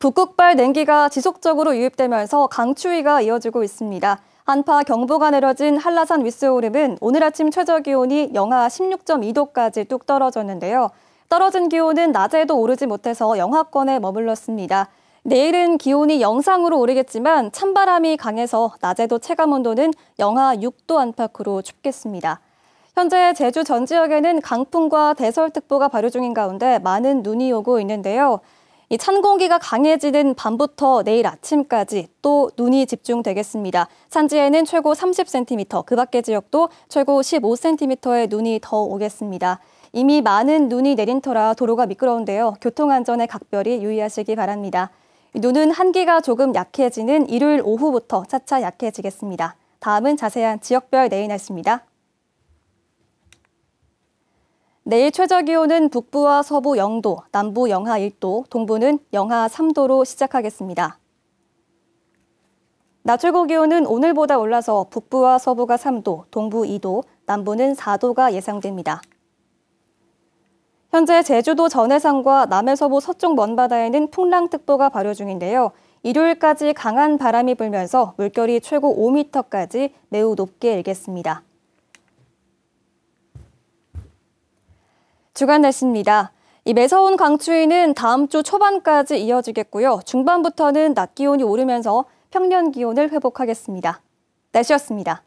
북극발 냉기가 지속적으로 유입되면서 강추위가 이어지고 있습니다. 한파 경보가 내려진 한라산 윗스오름은 오늘 아침 최저 기온이 영하 16.2도까지 뚝 떨어졌는데요. 떨어진 기온은 낮에도 오르지 못해서 영하권에 머물렀습니다. 내일은 기온이 영상으로 오르겠지만 찬바람이 강해서 낮에도 체감 온도는 영하 6도 안팎으로 춥겠습니다. 현재 제주 전 지역에는 강풍과 대설특보가 발효 중인 가운데 많은 눈이 오고 있는데요. 이찬 공기가 강해지는 밤부터 내일 아침까지 또 눈이 집중되겠습니다. 산지에는 최고 30cm, 그 밖의 지역도 최고 15cm의 눈이 더 오겠습니다. 이미 많은 눈이 내린 터라 도로가 미끄러운데요. 교통안전에 각별히 유의하시기 바랍니다. 눈은 한기가 조금 약해지는 일요일 오후부터 차차 약해지겠습니다. 다음은 자세한 지역별 내일 날씨입니다. 내일 최저 기온은 북부와 서부 0도, 남부 영하 1도, 동부는 영하 3도로 시작하겠습니다. 낮 최고 기온은 오늘보다 올라서 북부와 서부가 3도, 동부 2도, 남부는 4도가 예상됩니다. 현재 제주도 전해상과 남해서부 서쪽 먼바다에는 풍랑특보가 발효 중인데요. 일요일까지 강한 바람이 불면서 물결이 최고 5m까지 매우 높게 일겠습니다. 주간 날씨입니다. 이 매서운 강추위는 다음 주 초반까지 이어지겠고요. 중반부터는 낮 기온이 오르면서 평년 기온을 회복하겠습니다. 날씨였습니다.